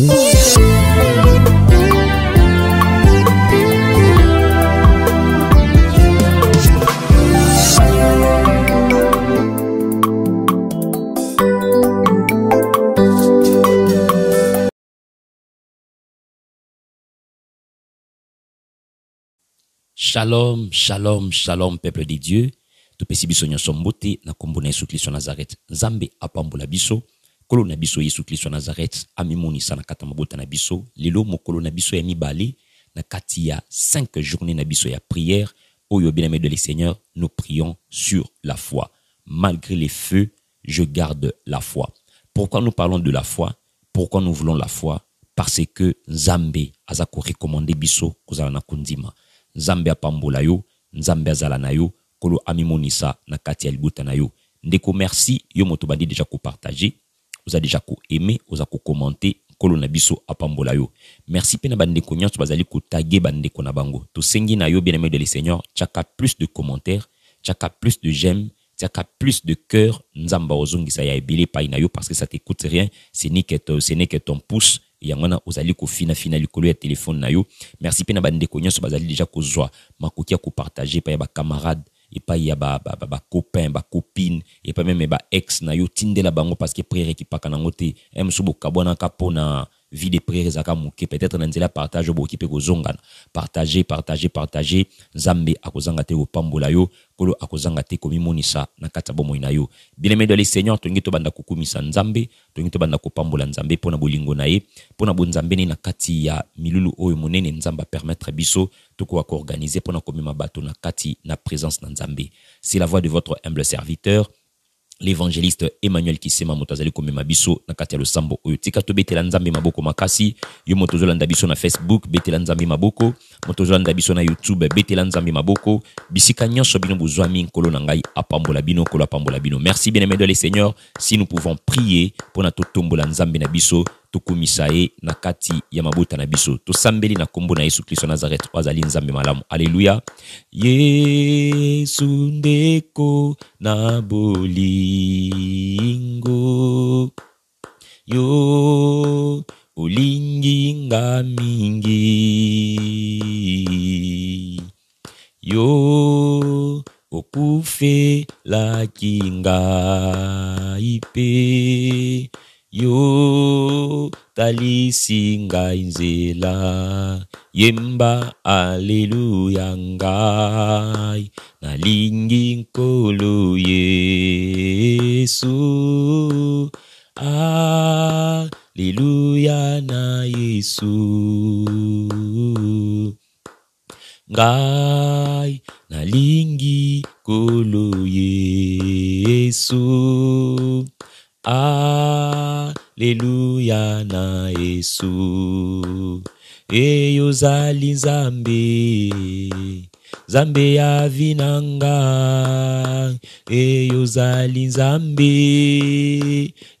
Shalom, shalom, shalom, peuple de Dieu. Tout biso son mbote na kombona sous Kristo Nazareth. à apambola biso nkolo na biso yesu kristo nazareth amimonisa na kati ya mabota na biso lelo mokolo na biso ya mibale na kati ya 5 journée na biso ya prière oyo bien-aimé de le seigneur nous prions sur la foi malgré les feux je garde la foi pourquoi nous parlons de la foi pourquoi nous voulons la foi parce que nzambe aza korekomande biso kozala na kondima nzambe apambola yo nzambe azala na yo ami amimonisa na kati ya libota na yo ndeko merci yo moto bandi deja kopartage a déjà koaime aimé, kokomante nkolo commenté, biso apambola yo merci mpe na bandeko nyonso bazali kotage bandeko na bango sengi na yo bien aimé de le seigneur Tchaka plus de commentaires. Tchaka plus de j'aime Tchaka plus de cœur nzambe akozongisa ya ebele pa yo parce que ça t'écoute rien ce n'est que ton pouce yango ko fina fina likolo ya téléphone na yo merci mpe na bandeko so bazali deja kozwa makoki ko partager pa ya camarade. epai ya bacopain ba, ba bacopine epai meme ba ex na yo tindela bango parceke priere ekipaka nango te e eh, mosusu bokabwanaka mpona vie des prières zaka peut-être nanzela partage bo kipe kozonga partager Partage, partager Zambe akozanga te kopambola yo kolo akozanga te monisa nakata kati ya yo bien-aimé dans le seigneur tongi tobanda kokumisa nzambe banda tobanda kopambola nzambe mpona bolingo na ye na kati ya milulu o monene nzamba permettre biso tokoka wako pona Pona bato na kati na présence na c'est la voix de votre humble serviteur l'évangéliste Emmanuel Kisema Motazali azali komema biso na kati oyo tika maboko makasi yo na facebook betela nzambe maboko moto na youtube betela nzambe maboko bisika nyonso bino Kolonangai, nkolo na ngai apambola bino merci bien aimé de le seigneur si nous pouvons prier pour tombola nzambe na biso ye na kati ya mabota na biso tosambeli na kombo na yesu kristo nazareth oyo azali nzambe malamu aleluya yesu ndeko na bolingo yo olingi nga mingi yo okufelaki ngai mpe yo talisi ngai nzela yemba aleluya ngai nalingi nkolo yesu aleluya na yesu ngai nalingi nkolo yesu aleluya na yesu eyo ozali nzambe nzambe ya vi na nga eyo ozali nzambe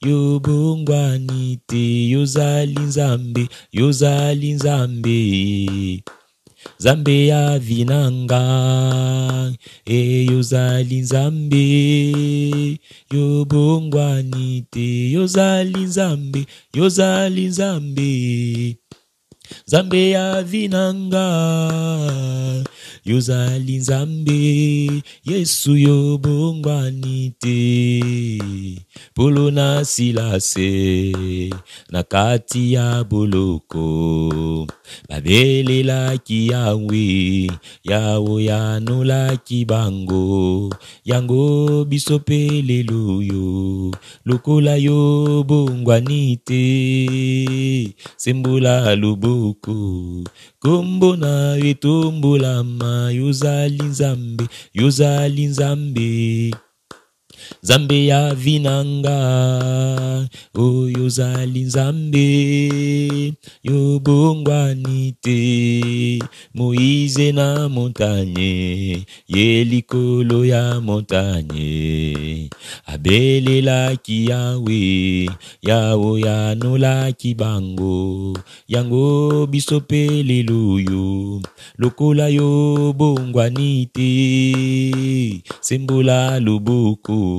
yobongwani te yozali nzambe yozali nzambe Zambia vinanga e yozali nzambe yobongwani te yozali nzambe yozali nzambe Zambia vinanga yozali nzambe yesu yo bongwani te polo na silase na kati ya boloko babelelaki yawe yawo yanolaki bango yango biso mpe lelo yo lokola yo bongwani te sembola loboko kombo na yo etombolama yozali nzambe yozali nzambe nzambe ya vinanga oyo ozali nzambe yobongwani te moize na montagne ye likolo ya montagne abelelaki yawe yawe yanolaki bango yango biso mpe lelo oyo lokola yobongwani te sembola loboko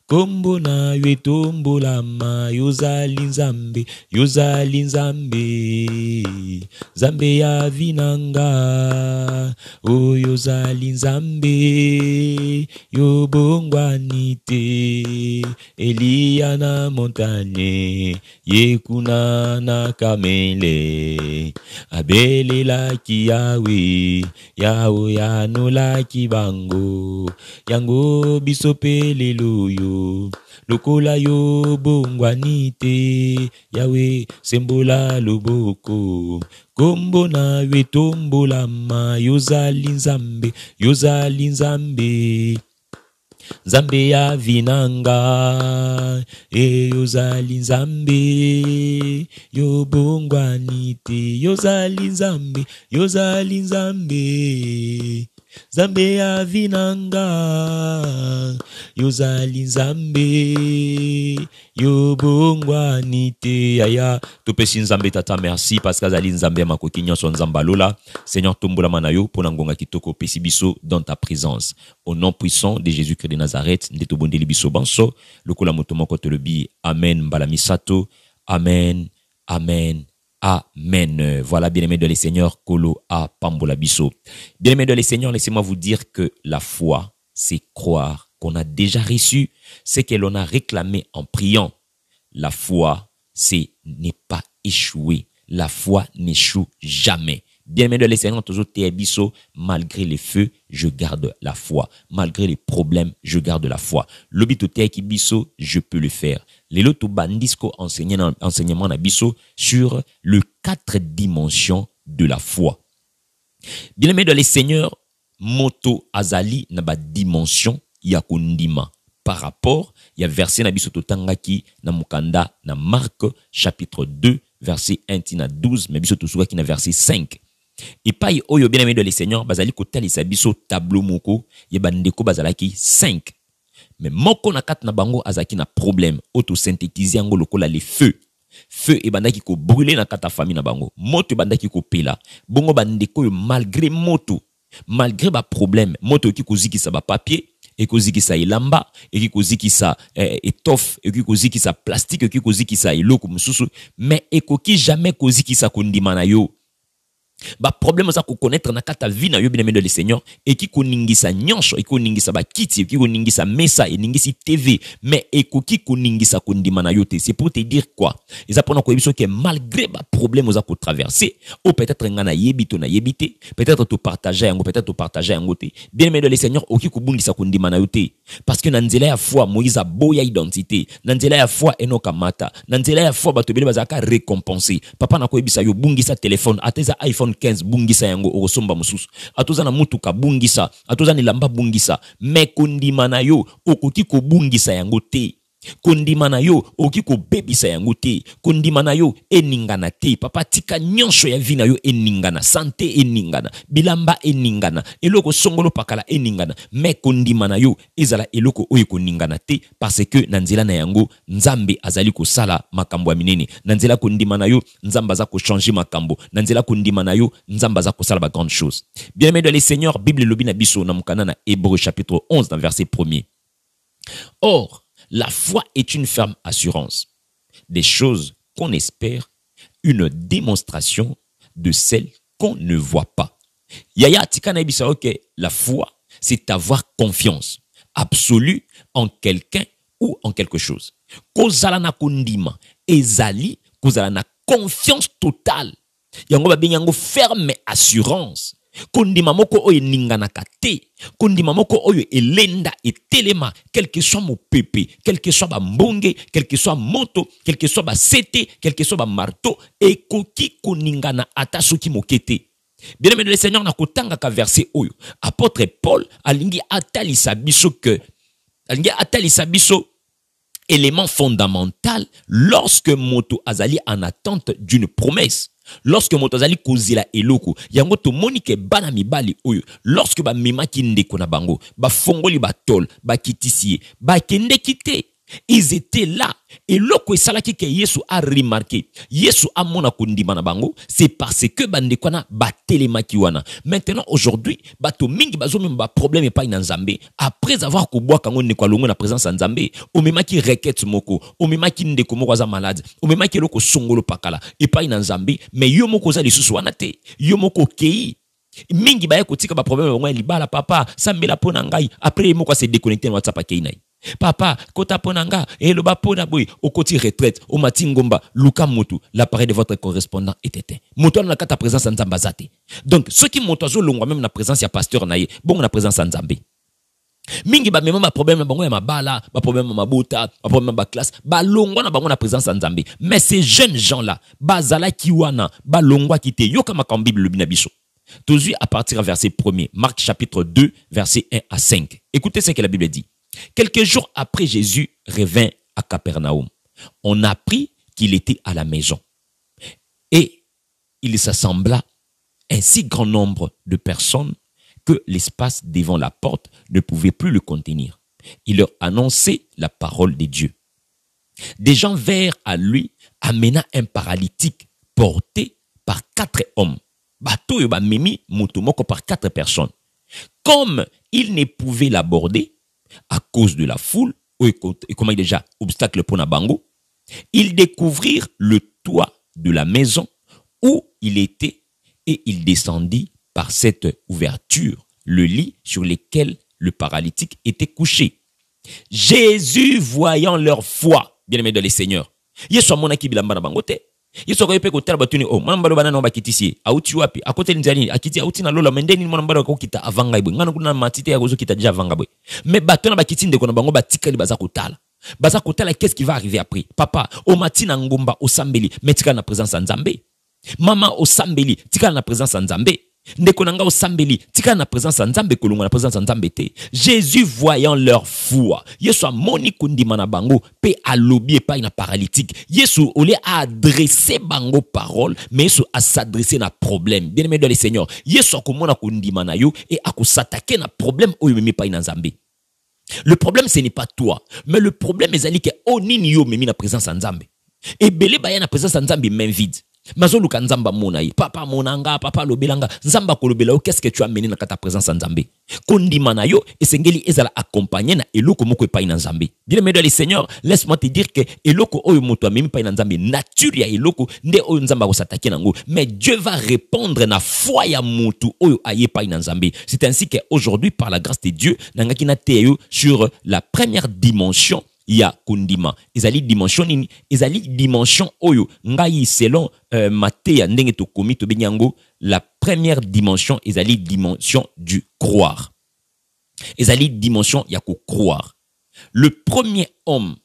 kombo na yo etombolama yozali nzambe yozali nzambe nzambe ya vi na nga oyo ozali nzambe yobongwani te eliya na montagne ye kuna na kamele abelelaki yawe yawe yanolaki bango yango biso mpe lelo oyo lokola yo bongwani te yawe sembola loboko kombo na yo etombolama yozali nzambe yozali nzambe nzambe ya vinanga e yozali nzambe yobongwani te yozali nzambe yozali nzambe Zambé ya vinanga yozali Zambé, yo te yaya tata merci parce que ma nzambe ya Zambalola. son seigneur tombola manayo, yo mpo toko ngonga kitoko biso dans ta présence au nom puissant de jésus-christ de nazareth nde bondeli biso banso lokola moto moko bi. amen balamisato, amen amen Amen. Voilà, bien-aimé de les Seigneurs, Kolo A Pambola Bisso. Bien-aimé de les Seigneurs, laissez-moi vous dire que la foi, c'est croire qu'on a déjà reçu ce que l'on a réclamé en priant. La foi, c'est n'est pas échouer. La foi n'échoue jamais. Bien-aimé de toujours malgré les feux, je garde la foi. Malgré les problèmes, je garde la foi. L'obito bisso, je peux le faire. Les loto bandisco enseignement sur le quatre dimensions de la foi. Bien-aimé de les moto azali pas dimension yakundima. Par rapport, il y a verset na na mukanda na Marc chapitre 2 verset 1 à 12 mais biso qui na verset 5 epai yo bien-aimé de le seigneur bazali kotalisa biso tableau moko yebandeko bandeko bazalaki 5 Mais moko na kati na bango azalaki na problème oyo tosynthétise yango lokola le feu feu ko brûle na kati famille na bango moto ebandaki kopela bongo bandeko malgré moto malgré problème, moto ekoki kozikisa bapapier ekozikisa elamba sa kozikisa eh, etofe ekoki kozikisa plastike ekoki kozikisa eloko mosusu me ekoki jamais kozikisa sa na yo baproblème oza connaître na connaître ya vie na yo bien aimé de le seigneur qui koningisa nyonso ekoki koningisa bakiti ekoki koningisa mesa ningisi tv mais ekoki koningisa kondima na yo te c'est pour te dire quoi eza mpona koyebi que malgré baproblème ko traverser ou peut-être n'gana yebito na yebite, yebite peut-être partager n'go, peut-être topartage yango te bien aimé de le seigneur okoki kobungisa kondima na yo te parce que na nzela ya foi moïse boya identité na nzela ya foi enoka mata, na nzela ya foi bato ebele bazalaka récompenser papa n'a sa yo bungisa sa téléphone atesa iphone 75 bungisa yango okosomba mosusu ata oza na motuka bungisa ata oza na elamba bungisa me kondima na yo okoki kobungisa yango te kondima na yo okoki kobebisa yango te kondima na yo eningana te papa tika nyonso ya vi na yo eningana sante eningana bilamba eningana eloko songolo pakala eningana me kondima na yo ezala eloko oyo koningana te parce ke na nzela na yango nzambe azali kosala makambo ya minene na nzela kondima na yo nzambe aza kochange makambo na nzela kondima na yo nzambe aza kosala bagrande chose bien aimé dans le seigneur bible elobi na biso na mokanda na hébreu chapitre 11 na verset 1er or La foi est une ferme assurance des choses qu'on espère, une démonstration de celles qu'on ne voit pas. Yaya la foi, c'est avoir confiance absolue en quelqu'un ou en quelque chose. Kozalana kondima, ezali, kozalana confiance totale. Yango babin yango ferme assurance kondima moko oyo eninganaka te kondima moko oyo elenda quel que soit quel que soit quel que soit moto que soit quel que soit bamarto ekoki koningana ata soki moke te bien aimé le seigneur nakotangaka verset oyo apôtre paul alingi atalisa biso ke alingi atali biso élément fondamental lorsque moto azali en attente d'une promesse lorsque moto azali kozela eloko yango to ke bana mibali oyo lorsque ba ndeko na bango ba ba ba ba kinde kite ils étaient là et que esalaki ke yesu remarqué. yesu mona kondima na bango c'est parce que bandekwana wana les wana maintenant aujourd'hui bato mingi ba problème est na nzambe après avoir kobwaka yango ndeko alongo na présence ya nzambe omemaki requête moko omemaki ndeko moko za malade omemaki loko songolo pakala et na nzambe mais yo moko les lisusu wana te yo moko okei mingi ba kotika ba problème ya libala papa sambela mpo na ngai après ye moko se na whatsapp kei na papa kota ponanga et le Nabui au côté retraite au matingomba luka mutu l'appareil de votre correspondant est éteint na kata présence en donc ceux qui toujours azolongwa même na présence ya pasteur naye, Bon on na présence en zambé mingi ma problème, na bango ya mabala la ya problème baproblème classe, ba l'ongwa na bango na présence en mais ces jeunes gens là Ba l'ongwa qui te yoka makambo bible le Binabiso. biso à partir du verset 1er chapitre 2 verset 1 à 5 écoutez ce que la bible dit Quelques jours après, Jésus revint à Capernaum. On apprit qu'il était à la maison. Et il s'assembla un si grand nombre de personnes que l'espace devant la porte ne pouvait plus le contenir. Il leur annonçait la parole de Dieu. Des gens vers à lui amena un paralytique porté par quatre hommes. et par quatre personnes. Comme il ne pouvait l'aborder, à cause de la foule, et comment il déjà obstacle pour Nabango, ils découvrirent le toit de la maison où il était et il descendit par cette ouverture le lit sur lequel le paralytique était couché. Jésus voyant leur foi, bien aimé dans les seigneurs, ye so akaye mpe kotala bato ni o oh, mwana mobali bana nao bakitisi ye auti wapi akoteli nzela nini akiti auti na lola me nde nini mwana mobali akokita avanga ye boye ngai nakuna mati te akozokita deja avanga boye me bato wana bakiti ndeko na bango batikali baza kotala baza kotala qu'est ce va arrive après papa omati na ngomba osambeli me tikala na présence ya nzambe mama osambeli tikala na présence ya nzambe ndeko na nga osambeli tika na présence ya nzambe na présence ya nzambe jésus voyant leur foi yesu moni kondima na bango mpe alobi epai na paralytique yesu ole aadrese bango parole mais yesu asadrese na problème bien aimé dans le seigneur yesu akomona kondima na yo e akosatake na problème oyo omemi pa na nzambe le problème ce n'est pas toi mais le problème ezali ke onini oh, yo omemi na présence ya nzambe ebele baya na présence ya nzambe main vide bazoluka nzambe munai papa monanga papa papa nzamba nga O qu'est-ce que tu as na dans ta présence en nzambe kondima na yo esengeli ezala accompagner na eloko moko epai na nzambe bien aimé le seigneur laisse moi te dire que eloko oyo moto amemi epai na nzambe nature ya eloko nde oyo nzambe akosatake nango mais dieu va répondre na foi ya moto oyo aye na nzambe c'est ainsi que aujourd'hui par la grâce de dieu nangaki na teyo sur la première dimension ya a ezali dimension nini ezali dimension oyo ngai selon euh, mateya ndenge tokomi la première dimension ezali dimension du croire ezali dimension ya croire le premier homme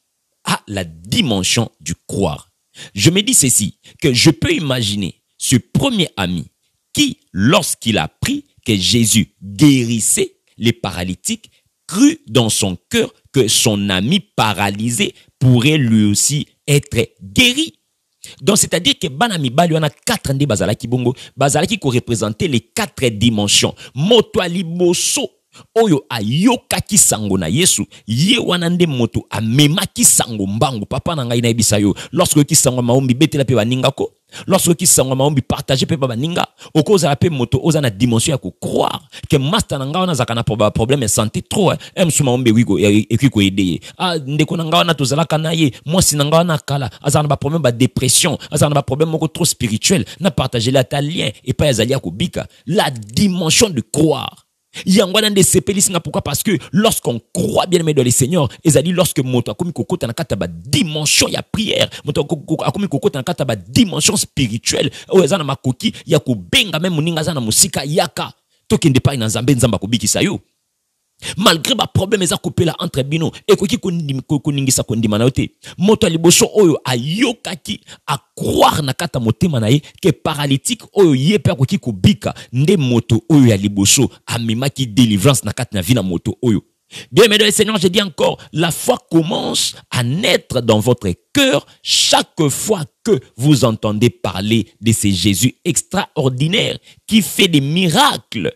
a la dimension du croire je me dis ceci que je peux imaginer ce premier ami qui lorsqu'il a appris que Jésus guérissait les paralytiques cru dans son cœur que son ami paralysé pourrait lui aussi être guéri. Donc, c'est-à-dire que Banami Bali, a quatre ans Bazalaki Bongo, Bazalaki qui représentait les quatre dimensions. Moto so, Oyo ki sango na Yesu, Yewanande moto, a moto amemaki sango mbangu, papa na ngai yo, lorsque ki Maombi Bete betela pe ningako lorsqu'oki sangoma ombi partage mpe ba baninga la paix moto oza na dimension à croire que master na on wana zakana na et santé trop e mosuma ombi ekoki koyede ye ndeko ah, na ngai wana tozalaka na ye mwasi na ngai wana kala, azana ba problème ba azala ba problème moko trop spirituel na la ta lien pas azali ya bika la dimension de croire pourquoi Parce que lorsqu'on croit bien aimé dans le Seigneur, dit lorsque moto akomi kokota na kataba dimension ya prière, moto akomi kokota na kataba dimension spirituelle, oyo eza na makoki ya kobenga même moninga za na mosika yaka tokende pai na nzambe nzambe akobikisa yo malgré problème eza kopela entre bino ekoki koningisa kondima na yo te moto ya liboso oyo ayokaki croire na kata ya motema na ke paralytique oyo ye mpe akoki kobika nde moto oyo ya liboso amemaki délivrance na kati na vie na moto oyo bien aimé le seigneur je dis encore la foi commence à naître dans votre cœur chaque fois que vous entendez parler de ce jésus extraordinaire qui fait des miracles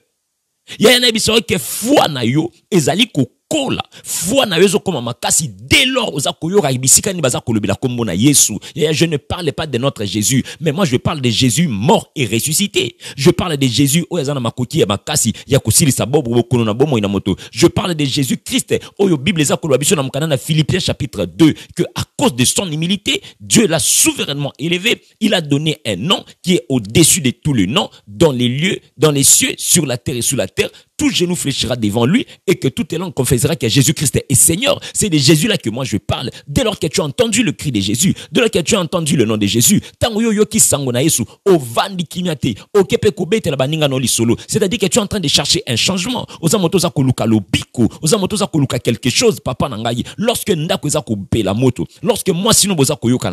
ye na yebi so ke foi na yo ezali ko Cola, foi na yo koma makasi dès lors oza koyoka ibisika ni baza kolobela kombo na je ne parle pas de notre jésus mais moi je parle de jésus mort et ressuscité je parle de jésus oya makoti na makoki ya makasi ya kosilisa bobo bokono na bomo na moto je parle de jésus christ oyo bible za koloba biso na na philippiens chapitre 2 que à cause de son humilité dieu l'a souverainement élevé il a donné un nom qui est au-dessus de tout le nom dans les lieux dans les cieux sur la terre et sous la terre tout genou fléchira devant lui et que toute langue confessera que Jésus-Christ est Seigneur. C'est de Jésus-là que moi je parle. Dès lors que tu as entendu le cri de Jésus, dès lors que tu as entendu le nom de Jésus, la c'est-à-dire que tu es en train de chercher un changement. quelque chose, papa nangai. Lorsque ndakozako la moto, lorsque moi sinon ni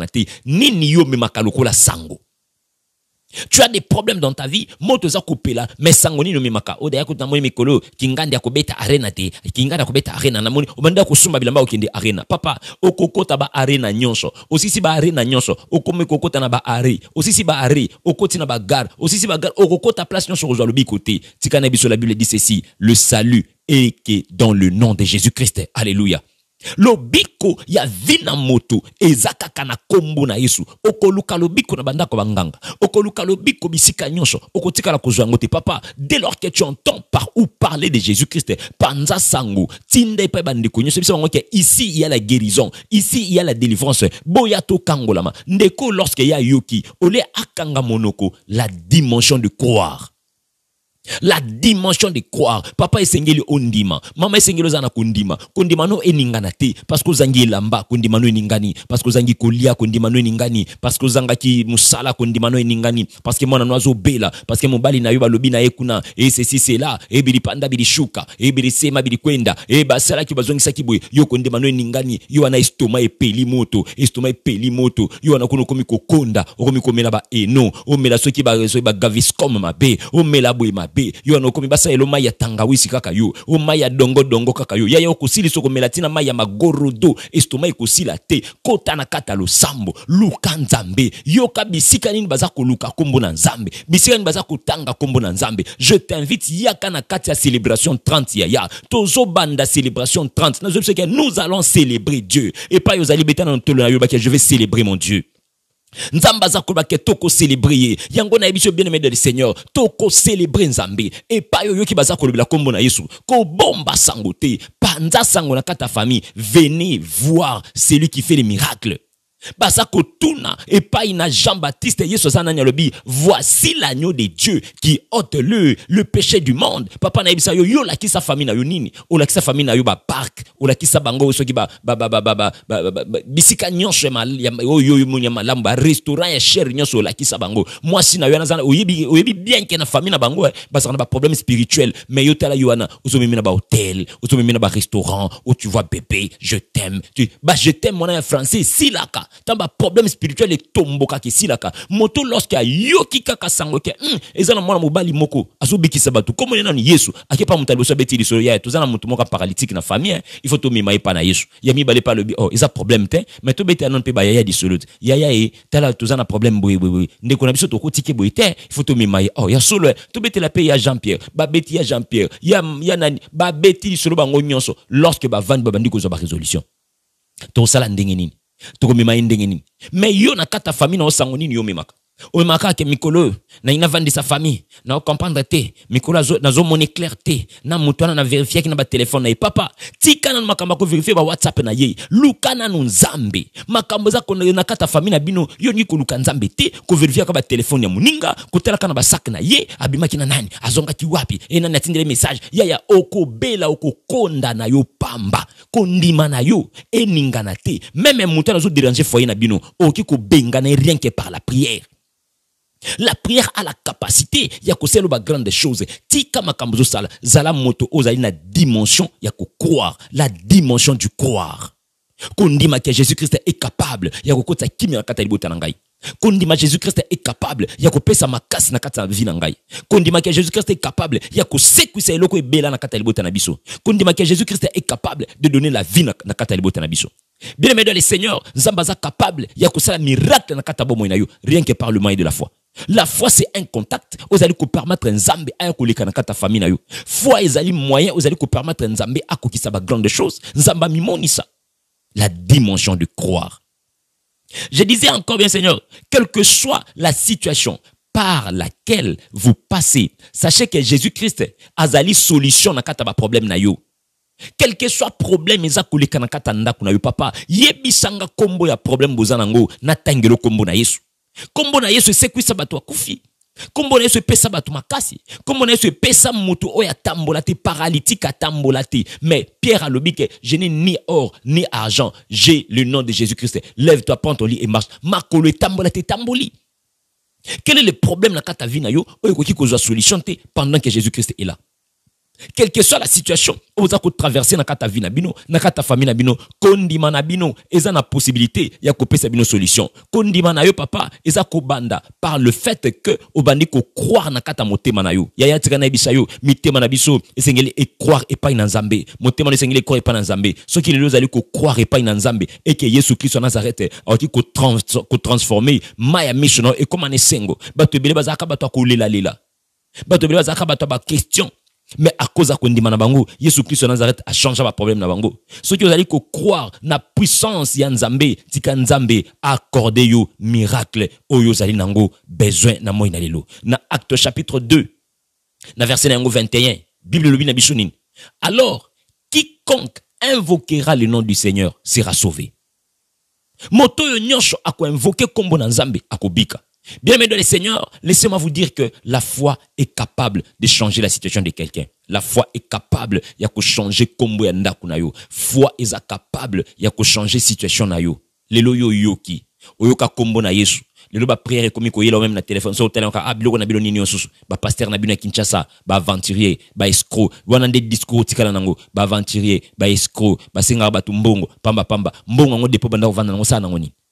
nini yo memaka la sango tu as des problèmes dans ta vie mo toza kopela me sango nini omemaka oyo daya kuta namoni mikolo kinganda ya kobeta arena te kinganda ya kobeta arena namoni ko sumba bilamba arena papa ba arena nyonso osisi arena nyonso okomi kokota na baare osisi baare okoti na ba osisi o kokota place nyonso kozwa le te tika na biso la bible dit ceci le salut est que dans le nom de jésus christ alléluia lobiko ya vina moto eza kaka na isu, na yesu okoluka lobiko na bandako banganga okoluka lobiko bisika nyonso okotika la yango te papa dès lors que tu entends par ou parler de jésus christ panza sango tinda epai bandeko nyonso biso ke ici il y a la guérison ici il y a la délivrance boya tokangolama ndeko lorsque ya yoki ole akanga monoko la dimension de croire la dimension de croire papa esengeli ondima mama esengeli oza na kondima kondimano eningana te parceke ozangi elamba kondimano eningani parceke ozangi kolia kondimano eningani parceke ozangaki mosala kondimano eningani parceke mwana no azobela parceke mobali na yo balobi na ye kuna esesi sela e bilishuka e bilikwenda e, e basalaki bazongisaki boye yo kondimano eningani yo wana estoma epeli moto estoma epeli moto yo wana kuna okomi kokonda okomi komela baeno omela soki bagaviscom mabe omela boye mabe mpe yo wana okomi basala elo mai ya tangawisi kaka yo o mai ya dongo kaka yo yaya okusili soko melatina mai ya magorodo estoma ekosila te kota na kata lo luka nzambe yoka bisika nini baza koluka kombo na nzambe bisika nini baza kombo na nzambe je t'invite yaka na kati ya célébration 30 yaya banda célébration 30 nazoyebi nous allons célébrer dieu Et pas betana na tolo na yo bakia je vais célébrer mon dieu nzambe aza ke Toko ye yango na bien aimé de le seigneur tokoselebre nzambe epai yoki baza kolobela kombo na yesu kobomba sango te panza sango na kati famille venez voir celui qui fait les miracles baza kotuna epai na jean-baptiste yesu aza nani alobi voici l'agneau de dieu qui ôte le le péché du monde papa nayebisa yo yo olakisa famille na yo nini olakisa famille na yo ki olakisa bango soki bisika nyonso oyo ya malamu barestaurant ya shere nyonso olakisa bango si na yo na zana oyebi bienke na famille na bango bazaka na baproblème spirituel mais yo tala yo wana ozomemi na bahotel ozomemi na restaurant o tu vois bébé je t'aime ba je t'aime mwana ya français silaka tant ba problème spirituel tomboka etombokaka esilaka moto lorsque yoki kaka sango ke mm, eza na mwana mobali moko azobikisa bato komone nani yesu akepa pa moto aliboso abeti ya toza na moto na famille hein. il faut tomema mai pa na yesu ya mi balé pa le oh a problème te mais tobetea pe ba bayaya di te yaya ye e, tala toza na problème boy ne na biso tokotiki boy tain il faut tomema mai oh ya solo eh, la pe ya jean pierre ba beti ya jean pierre ya, ya nani babeti solo bango nyonso lorsque ba bavandi babandi ba résolution ton sala nini tokomema ye ndenge nini me yo na kati ya fami na osango nini yo omemaka maka ke mikolo na fami. sa famille naokomprendre te mikolo nazomona éclair te na na wana ki na pas na ye papa tika ma makambo ba WhatsApp na ye luka non nzambe makambo eza na kata ya famille na bino yo ko luka nzambi te ba téléphone ya tela kotalaka na sac na ye abimaki na nani ki wapi e ya ya message yaya oko konda na yo pamba kondima na yo eningana te meme na zo azoderange foye na bino benga na rien ke par la prière la prière a la capacité ya kosaloba grande chose tika makambo ozosala zala moto ozali na dimension ya croire la dimension du croire Kondima que jésus christ est capable ya y a na kati ya katali na ngai kondima jésus christ est capable ya pesa makasi na kati ya vie na ngai kondimaki jésus christ est capable ya kosekwisa eloko ebela na kati ya libota na biso kondimaki ya jésus christ est capable de donner la vie na katali ya biso bien aimé dans seigneurs, seigneur sommes capables capable ya miracle na le ya rien que par le moyen de la foi la foi c'est un contact ozali kopermettre nzambe à un collègue dans ya famille na foi foi un moyen qui permet nzambe grande chose. choses mimoni ça la dimension de croire je disais encore bien seigneur quelle que soit la situation par laquelle vous passez sachez que jésus christ azali solution na kati ya problème quel que soit problème eza koleka na kata ya ndako na yo papa yebisanga y ya problème boza nango natangelo kombo na yesu Kombo na yesu esekwisa bato akufi kombo na yesu epesa bato makasi kombo na yesu epesa moto oyo atambola te paralytique atambola te mais pierre alobi ke je n'ai ni or ni argent j'ai le nom de jésus christ lève toi pente ton et marche makolo etambola te quel est le problème na kata vie na yo oyo ekoki kozwa solution te pendant que jésus christ est là quelle que soit la situation vous kotraverse traversé dans ta vie dans ta na famille na bino kondima dans bino possibilité ya kopesa bino solution kondima na yo papa eza kobanda par le fait que obandi kocroire croire kati ya motema na yo yaya tika na yebisa yo mitema na biso e croire et epai na nzambe motema les esengeli ecroire epai na nzambe soki croire et kocroire epai na nzambe eke yesu kristo ya nazarete aoki kotransforme mai ya miso na yo ekóma na esengo bato ebele bazalaka bato lila. kolelalela bato ebele bazalaka ba question. Mais me à kondima na bango yesu kristo a nazareth ma problème na bango soki ozali croire na puissance ya nzambe tika nzambe accordé yo miracle oyo ozali na besoin na moi na na acte chapitre 2 na verset nango 21 bible lobi na alors quiconque invoquera le nom du seigneur sera sauvé moto a ko akoinvoke Kombo na nzambe bika. Bien-aimés de le Seigneur, laissez-moi vous dire que la foi est capable de changer la situation de quelqu'un. La foi est capable ya changer kombo ya na yo. Foi est capable ya changer situation na yo. Lelo yo yoki, oyoka kombo na Yesu. lelo il ekomi a même na téléphone, so otala yoka ah biloko na bino nini osusu pasteur na kinchasa, ba kinshasa ba escro, wana de discours tikala nango ba ba aventurier, escro, ba singa ba tumbongo, pamba pamba mbongo de depo banda vanda nango sa nango ni.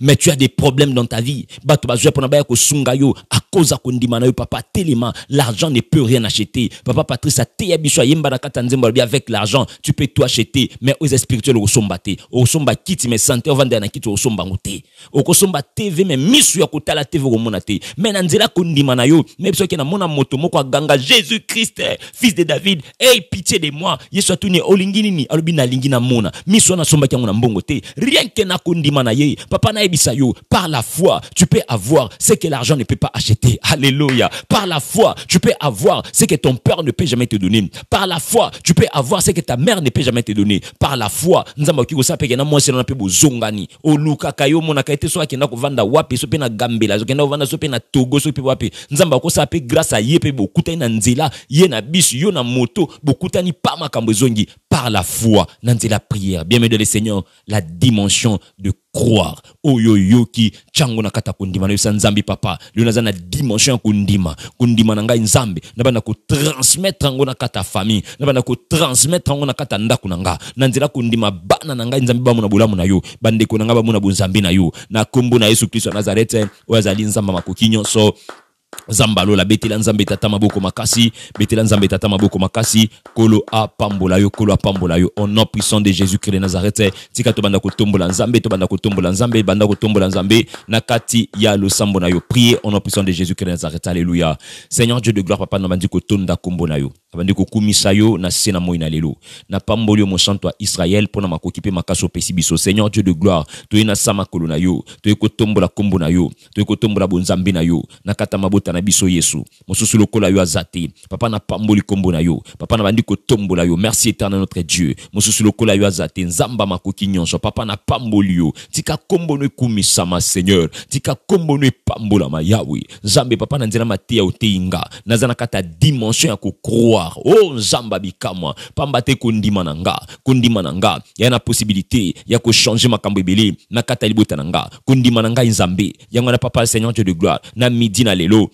mais tu as des problèmes dans ta vie. Bato à cause akondima na papa tellement l'argent ne peut rien acheter. Papa Patrice a teya yemba na kata avec l'argent, tu peux tout acheter mais aux spirituels osombate. somba kiti mais santé ovanda na somba osomba au somba TV mais misu ya la TV komona te. Mais na nzela kondima na yo, mais biso na mona moto moko ganga Jésus-Christ fils de David, aie pitié de moi. Yeswa atuni olingini ni alobi na lingina mona. Misu na somba kyango na te. Rien que na kondima na Papa par la foi, tu peux avoir ce que l'argent ne peut pas acheter. Alléluia. Par la foi, tu peux avoir ce que ton père ne peut jamais te donner. Par la foi, tu peux avoir ce que ta mère ne peut jamais te donner. Par la foi, nous avons bozongani olukaka na omonaka ete soki akenda kovanda wapi so mpe na gambela sokenda kovanda so mpe na togo so wapi nzambe akosala mpe grâce à ye mpe bokutani na nzela ye na biso yo na moto bokutani pa makambo par la foi na prière bien de le seigneur la dimension de croire oyo oh, yoki ntango na kati ya kondima na yebisa nzambe papa lelo naza na dimension ya kondima kondima na ngai nzambe nabanda kotransmettre yango na kati ya famille nabanda kotransmettre yango na kati ya ndako na nga na nzela kondima bana na ngai nzambe bamona bolamu na yo bandeko na ngai bamona bonzambe na yo na nkombo na yesu kristo ya nazarete oyo azali nzambe makoki nyonso Zambalo la betela nzambe tata maboko makasi betela nzambe tata maboko makasi kolo a yo kolo A yo au nom puissant de jésus christ de nazareth tika tobanda tombola nzambe ko tombola nzambe banda tombola nzambe na kati ya sambo na yo prier au nom puissant de jésus christ de nazareth alléluia seigneur dieu de gloire papa nabandi Tonda kombo na yo abandi kokumisa yo na se na moi na lelo napamboli yo chant toi israel pour na makoki mpe makasi opesi biso seigneur dieu de gloire to na sama kolo na yo ko tombola kombo na yo ko tombola bonzambe na yo na kata Tanabiso na biso yesu mosusu lokola yo papa n'a papa napamboli kombo na yo papa nabandi tombola yo merci éternel notre dieu mosusu lokola yo aza nzamba makoki nyonso papa napamboli yo tika nkombo no ma seigneur tika pambo no ma yawe Zambe papa na nzela matia oteyinga na kati dimension ya croire oh nzamba abikamwa pamba te mananga na nga kondima na nga ya na possibilité ya changer makambo ebele na kata ya libota na nga nzambe yango na papa seigneur dieu de gloire na midi na lelo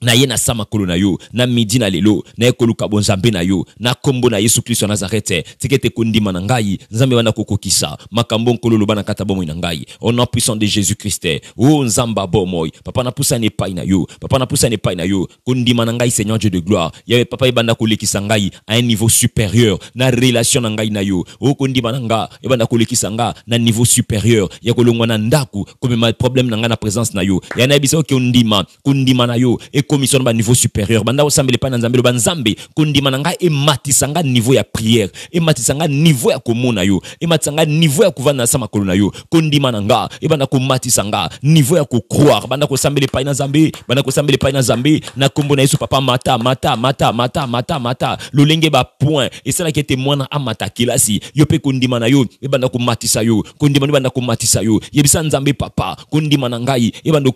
na ye na sa makolo na yo na midi na lelo na ye koluka bonzambe na yo na kombo na yesu kristo ya nazarete tikete ete kondima na ngai nzambe wana kokokisa makambo kata na au nom puissant de jésus christ o oh nzambe abomoi papa napusani epai na yo papa napusani epai na yo kondima seigneur dieu de gloire yawe papa ebanda kolekisa ngai a un niveau supérieur na relation na ngai na yo o oh kondima na nga ebanda kolekisa na niveau supérieur ya kolongwa na comme komema problème na na présence na yo ya na kundi oke kundi kondima na yo e commission ba niveau supérieur banda osambela pa na nzambe ba nzambe kundi e mananga niveau ya prière. et matisanga niveau ya komona yo e niveau ya kuvana na sa yo kundi e mananga niveau ya croire, banda kosambela pa e na nzambe banda kosambela pa na nzambe na na yesu papa mata mata mata mata mata mata lolenge bapoint esalaki témoin mwana amata kilasi, yo pe kondima na yo kundi matisa yo kundi na banda ebanda matisa yo yebisa nzambe papa kondima na ngai ebanda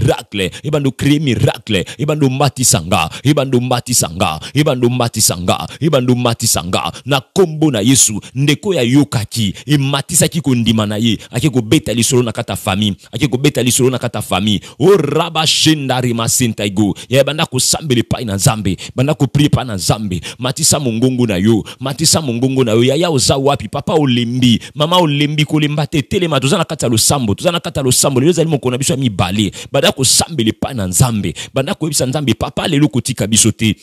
miracle ebanda ocrée miracle ibandumbati sanga ibandumbati sanga ibandumbati sanga ibandumbati sanga na kombo na yesu ndeko ya yokaki ematisaki kondima na ye ake lisolo na kati ya famille lisolo na kati ya famille oraba shendarima sentaigo ya banda kosambela epai na nzambe banda koprie epai na nzambe matisa mongongo na yo matisa mongongo na yo yaya oza wapi papa olembi mama olembi kolemba te telema toza na kati ya losambo toza na kati ya losambo lelo ezali mokolo biso ya mibale banda kosambela epai na nzambe banda koyebisa nzambe papa lelo kotika biso te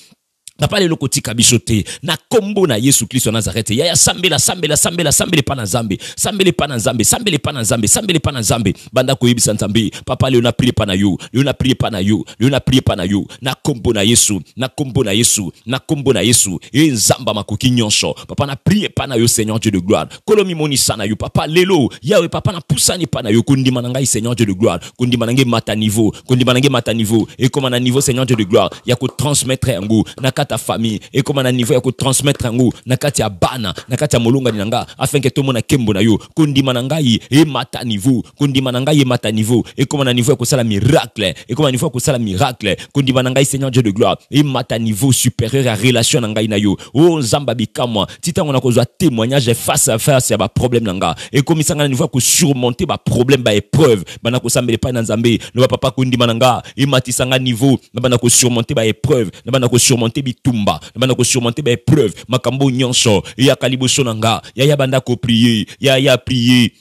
n'a lelo kotika biso te na kombo na yesu kristo ya nazareti yaya sambela sambela sambela sambela pa na nzambe sambela pa na nzambe sambela pa na nzambe sambela pa na nzambe banda koyebisa nzambe papa lelo naprie pa na yo lelo naprie pa na yo lelo naprie pa na yo na kombo na yesu na kombo na yesu na kombo na yesu ye nzamba makoki nyonso papa naprie pa na yo seigneur dieu de gloire kolo mimonisa na yo papa lelo yawe papa napusani epa na yo kondima na ngai seigneur dieu de gloire kondima na ngai mata niveau kondima na ngai mata niveau na niveau seigneur dieu de gloire ya transmettre yango na kata ta famille comment à niveau ya transmettre yango na kati ya bana na kati ya mulunga nga afin que tomona kembo na yo mananga na e mataniveau, mata niveau kundi na ngai e mata niveau comment à niveau ya miracle et na niveau ya miracle kundi mananga seigneur dieu de gloire e mata niveau supérieur à relation na ngai na yo o nzambe abikamwa ti ntango na kozwa témoignage face à face ya problème na nga ekómisanga na niveau ya kosurmonte ba baépreuve bana kosambela pas na nzambe no papa kundi mananga e mati sanga niveau na bana ba épreuve na bana surmonter bitumba banda kosurmonte baépreuve makambo nyonso eyaka liboso na nga yaya banda koprie yaya prie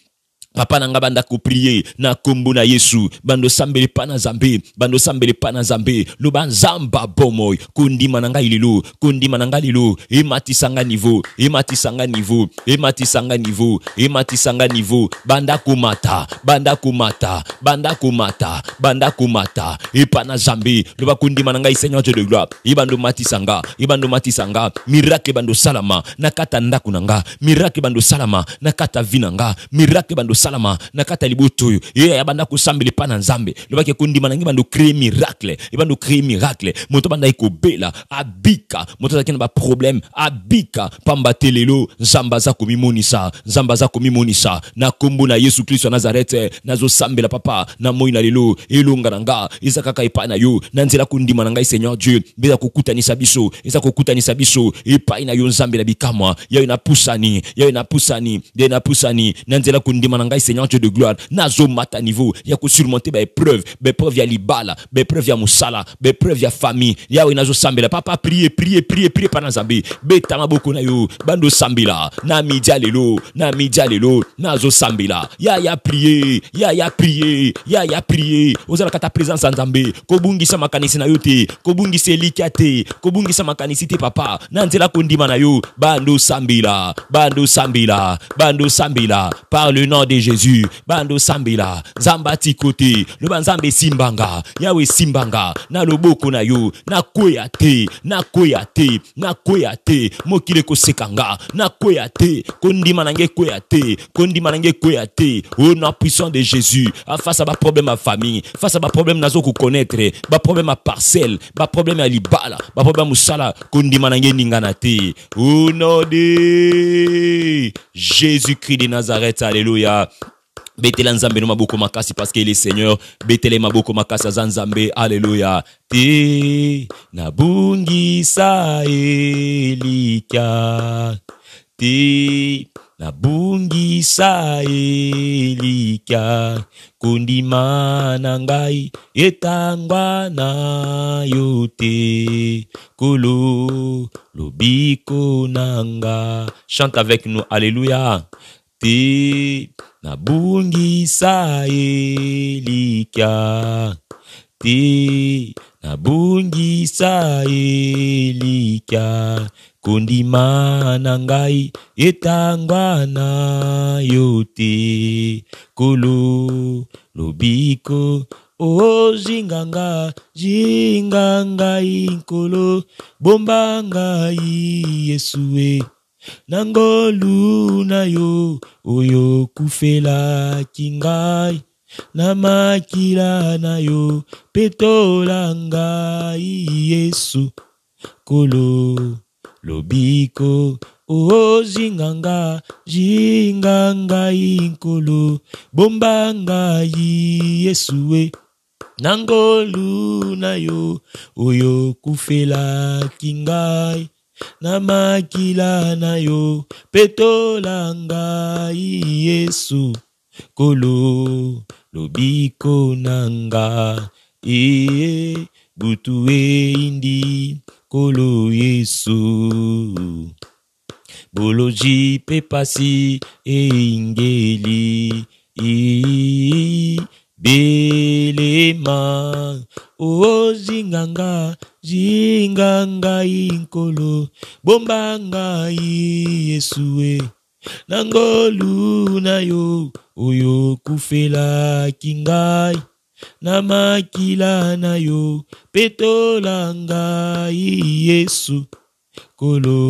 papa na nga banda koprie na kombo na yesu bando sambele pa na nzambe bando sambele pa na nzambe loba nzambe abomoi kondima na ngai lelo kondima na ngai lelo ematisanga nivo ematisanga nivo ematisanga nivo ematisanga nivo banda komata banda komata banda komata banda komata epa na nzambe loba kondima na ngai seigneur dieu de gloire ye bando matisanga ye bando matisanga miracle bando salama na kata ndako na nga miracle bando salama na kata vi na nga miracle bando mosalama na kati ya libutu oyo ye abanda kosambela epai na nzambe lobaki kondima na ngai banda okree miracle ebanda okree miracle moto abandaki kobela abika moto azalaki na baproblème abika pamba te lelo nzambe aza komimonisa nzambe aza komimonisa na kombo na yesu kristo ya nazarete nazosambela papa na moi na lelo elonga na nga eza kaka epai na yo na nzela kondima na ngai seigneur dieu mbe eza kokutanisa biso eza kokutanisa biso epai na yo nzambe na bikamwa yayo napusani yayo napusani yayo napusani na nzela kondima na ngai seigneur dieu de gloire nazo niveau ya kosurmonte ba baepreuve ya libala preuves ya preuves baepreuve ya famille yawe sambila, papa prie prie prie prie pendant na beta maboko na yo sambila, na midia lelo na ya lelo prier ya y'a prier ya ya prie ozalaka ta présence ya nzambe kobungisa makanisi na yo te kobungi elikya te kobungisa makanisi te papa na nzela bando na yo sambila, bando sambila. par le nom de Jésus bando Sambila, Zambati Kote, le banzambe simbanga yawe simbanga na loboko na yo nakwea te nakwea te nakwea te mokili ekosekanga te kondima na ngai te kondi na te o oh, na de jésus ah, face à problème à famille face à problème nazo ma problème à parcelle problème à libala ma problème à kondima kondi manange eningana te au nom de jésus-christ de nazareth alléluia betela nzambe no maboko makasi parce que le seigneur betele maboko makasa aza nzambe alleluya te nabungisa elika te nabungisa elika kondima na ngai etangwa na yo te kolo lobiko na chante avec nous Alléluia te nabungisa elikya te nabungisa elikya kondima na ngai etangwa na yo te kolo lobiko o zinganga zinga ngai nkolo bomba ngai yesu e na ngolu na yo oyo okufelaki ngai na makila na yo petola ngai yesu kolo lobiko oo zinganga zinga ngai nkolo bomba ngai yesu we na ngolu na yo oyo okufelaki ngai na makila na yo petola ngai yesu kolo lobiko na nga eye butu eyindi kolo yesu boloji mpe pasi eyingeli belema o zinganga zinga ngai nkolo bomba ngai yesue na ngolu na yo oyo okufelaki ngai na makila na yo petola ngai yesu kolo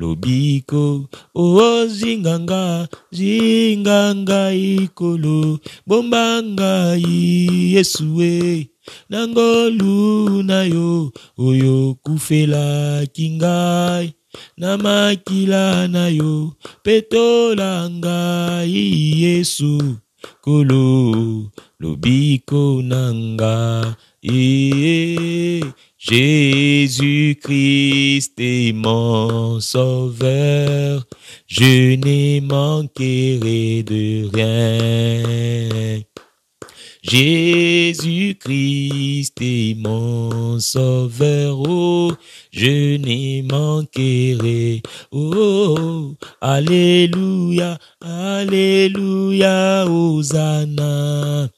lobiko oo zinganga zinganga ikolo bombanga yesue nangolu na yo oyo kufelaki ngai na makila na yo petola ngai yesu kolo lobiko na nga ee Jésus-Christ est mon sauveur, je n'ai manqué de rien. Jésus-Christ est mon sauveur, oh, je n'ai manqué, oh, alléluia, alléluia, Hosanna.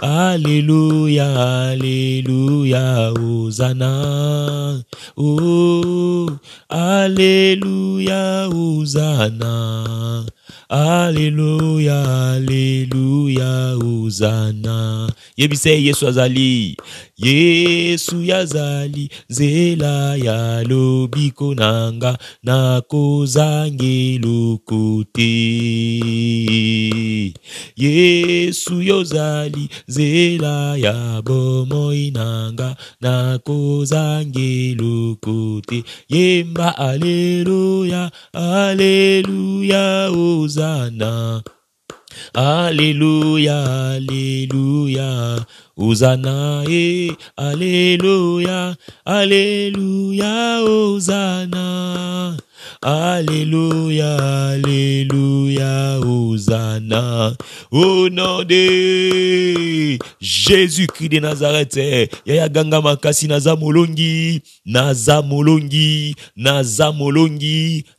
Alléluia, Alléluia, Hosanna. Oh, Alléluia, Hosanna. Alléluia, Alléluia, Hosanna. yebise yesu azali yesu yazali nzela ya lobiko na nga nakozangeluku te yesu yozali zela ya bomoi nanga nakozwa ngeluku te yemba aleluya aleluya ozana Alléluia, Alléluia, Hosanna, eh, Alléluia, Alléluia, Hosanna. Alléluia, Alléluia, Hosanna, au nom Jésus-Christ de Nazareth, Yaya Ganga Makasi molongi, Naza molongi,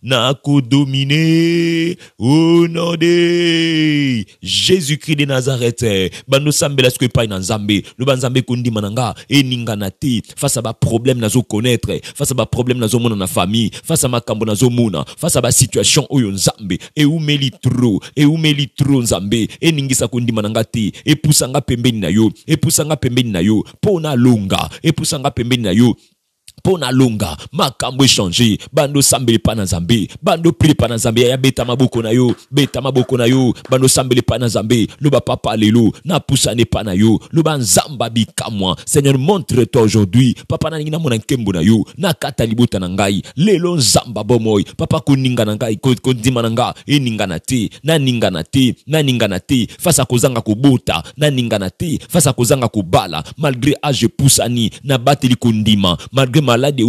Nako domine. au nom de Jésus-Christ de Nazareth, Bando sambe Skwepai Nanzambe, le Banzambe Kundi Mananga, et Ninganate, face à ma problème Nazo connaître, face à ma problème Nazo na famille, face à ma kambona nazomona face à basituation oyo nzambe eumeli tro eumeli tro nzambe eningisa kondima na nga te epusa nga pembeni na yo epusa nga pembeni na yo mpo nalonga epusa nga pembeni na yo Pona lunga, Makambu makambo echange bando sambeli mpa na nzambe bando opeli mpa na nzambe ya beta maboko na yo beta maboko na yo bando sambeli mpa na papa lelo na mpa na yo loba nzambe seigneur montre toi aujourd'hui papa nalingi namona nkembo na yo nakata libota na ngai lelo nzamba abomoi papa kuninga na ngai kondima na nga e na te naningana te naningana te fasa kozanga kobota naningana te fasa kozanga kobala malgré age na malgré malade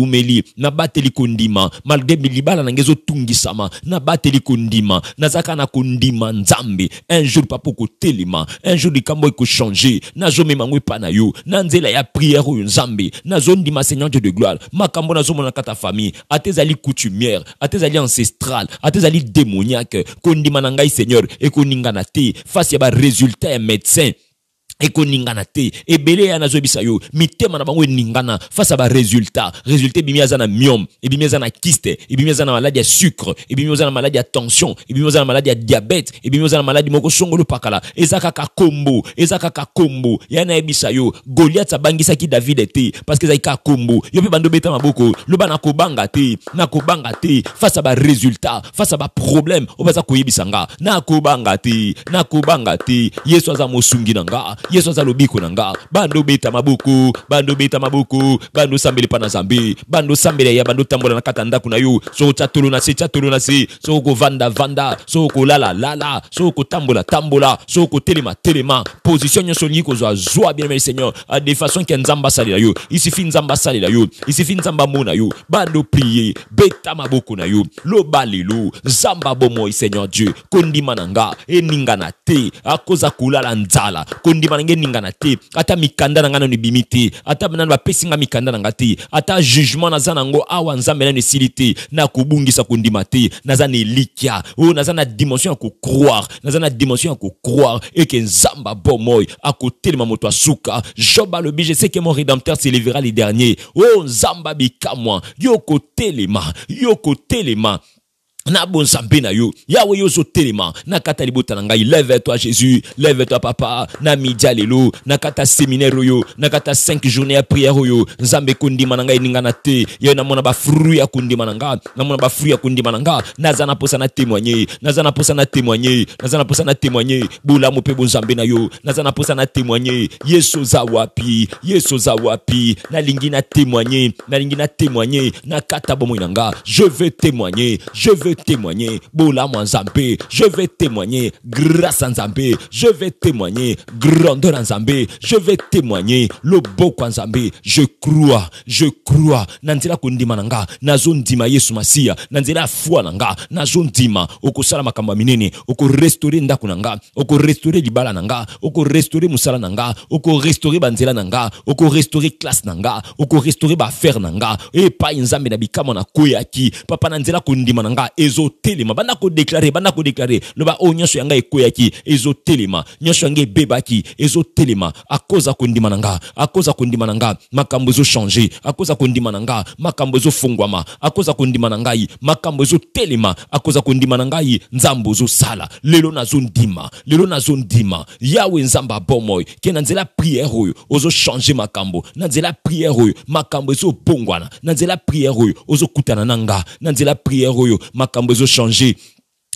na bateli kondima malgré milibala na tungisama, na bateli kondima kundima, kaka na kondima nzambi un jour papa okotelema un jour likambo ekochange nazomema yango epa na yo na nzela ya priere oyo na nazondima seigneur dieu de gloire ma kambo kata famille ata coutumière atezali ancestral, ancestrale ata kundima démoniaque kondima na ngai seigneur ekoningana te face ya baresultat ya médecin ekoningana te ebele ya nazobisa yo mitema na bango eningana face à baresultat résultat ebimi aza na miom ebimi aza na kiste ebimi aza na sucre ebimi aza na maladi tension ebimi aza na maladi ya diabete ebimi aza na maladi moko songolo pakala eza kaka kombo eza kaka kombo ya nayebisa yo goliath abangisaki david te parce que ezalaki kaka kombo yo mpe bando beta maboko loba nakobanga te nakobanga te face à baresultat face à baproblème oyo baza koyebisa nga nakobanga te nakobanga te yesu aza mosungi nga yesu aza lobiko na nga bandu bita mabuku bandu bita mabuku bandu sambili pa na zambi bandu sambili ya bandu tambola na kata ndako na yo so catulu na si catulu na si so kovandavanda so kolalalala so kotambola-tambola so kotelema-telema position nyonso olingi kozwa zwa bien seigneur ah, de façon ke nzambe asalela yo isifi nzambe asalela yo isifi nzambe amona yo bandu prie beta maboko na yo loba lelo nzambe abomoi seigneur dieu kondima na nga eningana te akoza kolala nzala kondima te ata mikanda na nga nanu ebimi ata mikanda na nga ata jugement za nango awa nzambe na na kubungisa kundi mate na elikya oh, nazana na dimension ya kocroire croire, na dimension ya kocroire eke nzambe abo moi akotelema moto asuka le le je sais que mon rédempteur les les dernier oh bika moi yo kotelema yo kotelema nabonzambe na yo yawe yo ozotelema na kata libota na ngai lève toi jésus lève toi papa na midia lelo na kata séminaire oyo na kata 5 journées ya prière oyo nzambe kundi na ngai eningana te ye namona bafruit ya kondima na nga namona bafruit ya kondima na nga naza na mposa na témoigne naza na mposa na témoigne naza na mposa na témoigne bolamu mpe bonzambe yo naza na mposa na témoigne yesu oza wapi yesu oza wapi na témoigne nalingi na témoigne na kata bomoi na nga je veux témoigner, je veux veux témoigner. Bola Nzambé, je vais témoigner. Grâce à Nzambé, je vais témoigner. Grandeur Nzambé, je vais témoigner. Le beau kwanzambé je crois, je crois. nanzila kundima nanga, dima ndima Yesu Masia, nanzela foi nanga, ma, oko salama makamba minene, oko restaurer ndakunanga, nanga, oko restaurer libala nanga, oko restaurer musala nanga, oko restaurer banzela nanga, oko restaurer classe nanga, oko restaurer ba nanga. Et pa nzambe na bikamo na koyaki, papa nanzila kundima nanga, ezotelema banda déclaré déclaré, déclaré loba oyo oh, nyonso ya ngai a ezotelema nyonso mananga a ebebaki ezotelema akoza kondima na nga akoza kondima na nga makambo ezochange akoza kondima na nga makambo ezofungwama akoza kondima na ngai makambo ezotelema akoza kondima na ngai nzambe ozosala lelo nazondima lelo nazondima yawe nzambe abomoi ke na nzela ya priere oyo ozochange makambo na nzela priere oyo makambo ezobongwana na nzela la priere oyo ozokutana na nzela priere quand vous changez. changé.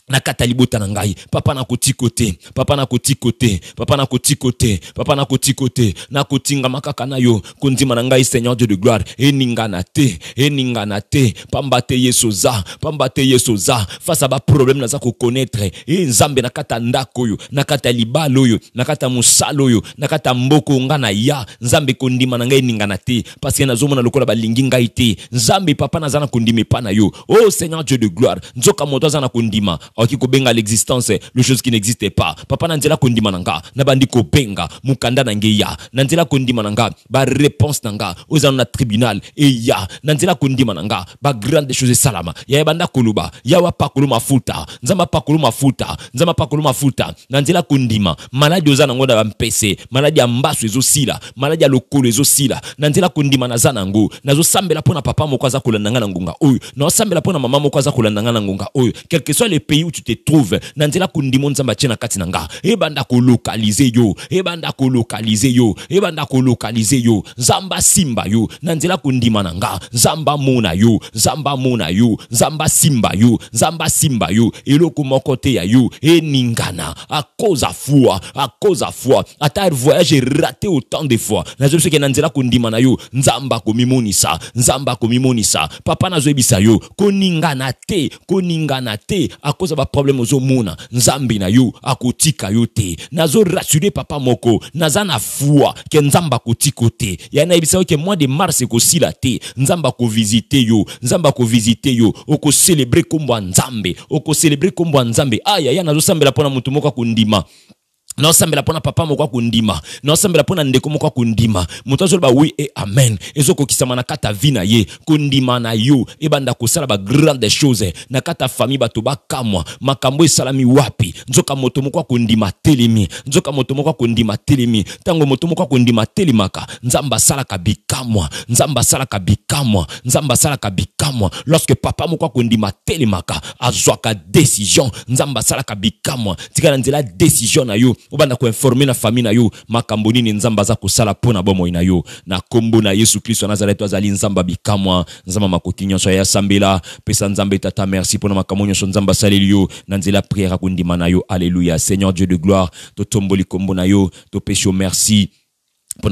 nakata libota na ngai papa nakotika te papa nakotika te papa nakotika te papa nakotika te nakotingama kaka na yo kondima na ngai seigneur dieu de gloire eningana te eningana te pamba te yesu oza pamba te yesu oza face ya baproblème naza kokonaitre ye nzambe na kati ya ndako oyo na kati ya libala oyo na kati ya mosala oyo na kati ya mboka oyo ngai na ya nzambe kondima na ngai eningana te parceke nazomona lokola balingi ngai te nzambe papa naza na kondima epa na yo o oh, seigneur dieu de gloire nzoka moto aza na kondima kobenga l'existence le chose qui n'existait pas papa na kundi manang'a, na nabandi kobenga mukanda nange ya na nzela tribunal eya na nzela kondima mananga ba grande chose esalama yaya banda koloba yawa pakuluma mafuta nzambe pakuluma mafuta nzama apakolo mafuta na kondima maladi oza nango na mpese maladi ya mbaso ezosila maladi ya lokolo ezosila na manazana kondima naza sambe nazosambela puna na papa moko aza nga na ngonga oyo naosambela na mama moko na ngonga oyo soit le pays où tu te trouves na nzela kondimo nzambe atie na kati na nga ebanda kolokalize yo ebanda kolokalize yo ebanda kolokalize yo nzambe asimba yo na nzela kondima na nga nzambe amona yo nzambe amona yo nzambe asimba yo nzambe asimba yo eloko moko te ya yo eningana à cause à foi à cause à foi ata voyage raté autant de fois nazoyebi soki na nzela kondima na yo nzambe akomimonisa nzambe akomimonisa papa nazoyebisa yo koningana te koningana te à cause nyonso baproblème ozomona nzambe na yo akotika yo te nazorasure papa moko naza na foi ke nzambe akotika yo te ya nayebisa yo ke mois de mars ekosila te nzambe akovisite yo nzambe akovisite yo okocelebre nkombo ya nzambe okocelebre nkombo ya nzambe aya ya nazosambela mpo na motu moko akondima naosambela mpo na papa moko akondima naosambela mpo na ndeko moko akondima moto azoloba wi e amen ezokokisama na kati ya vi na ye kondima na yo ebanda kosala bagrande chose na kati ya fami bato bakamwa makambo esalami wapi nzoka moto moko akondima telemi nzoka moto moko akondima telemi ntango moto moko akondima telemaka nzambe asalaka bikamwa nzambe asalaka bikamwa nzambe asalaka bikamwa lorsque papa moko akondima telemaka azwaka décision nzambe asalaka bikamwa tika na nzela décision na yo obanda koinforme na fami na yo makambo nini nzambe aza kosala mpo na bomoi na yo na nkombo na yesu kristo ya nazareti azali nzambe abikamwa nzambe makoki nyonso ayasambela pesa nzambe tata merci mpo na makambo nyonso nzambe asaleli yo na nzela ya priere akondima na yo alleluya seigneur dieu de gloire totomboli nkombo na yo topesi yo merci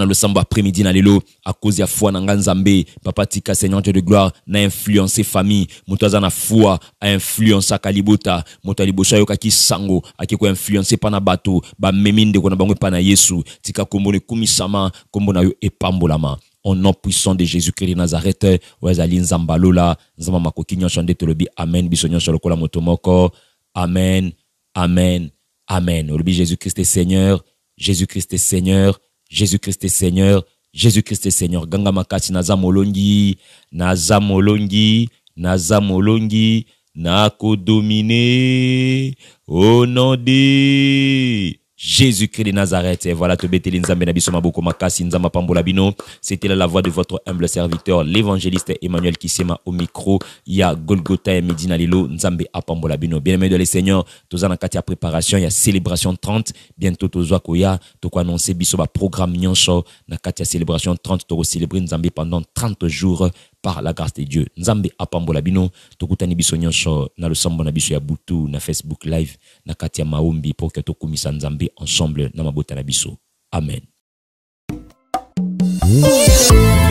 le samba après-midi na lelo cause ya foi na ngai papa tika seigneur de gloire na influence famille mutazana na foi influencé kalibota motali ya liboso sango akiko influencé epai na bato meminde ndeko na bango na yesu tika kombo na kumisama, kombo na yo epambolama au nom puissant de Jésus-Christ de Nazareth, Wazali Nzambalola, Nzamba Makoki, Nyanchande Tolobi, Amen, Bissonyan la Motomoko, Amen, Amen, Amen. Olobi Jésus-Christ est Seigneur, Jésus-Christ est Seigneur, Jésus-Christ est Seigneur, Jésus-Christ est Seigneur. Ganga makati naza molongi, naza naza nako domine au nom Jésus-Christ de Nazareth. Et voilà, Makasi Nzamba Pambola Bino. C'était la voix de votre humble serviteur, l'évangéliste Emmanuel Kissema au micro. Il y a Golgotha et Medina Lilo, Nzambe Apambola Bino. bien aimés de les Seigneur, tous en a préparation, il y a célébration 30. Bientôt, tous koya, quoi annoncer biso ba programme Nyoncho, na katia célébration 30, toko célébrer Nzambe pendant 30 jours. par la grâce de dieu nzambe apambola bino tokutani biso nyonso na losambo na biso ya butu na facebook live na kati ya maombi mpo ke tokumisa nzambe ensemble na mabota na biso amen mm.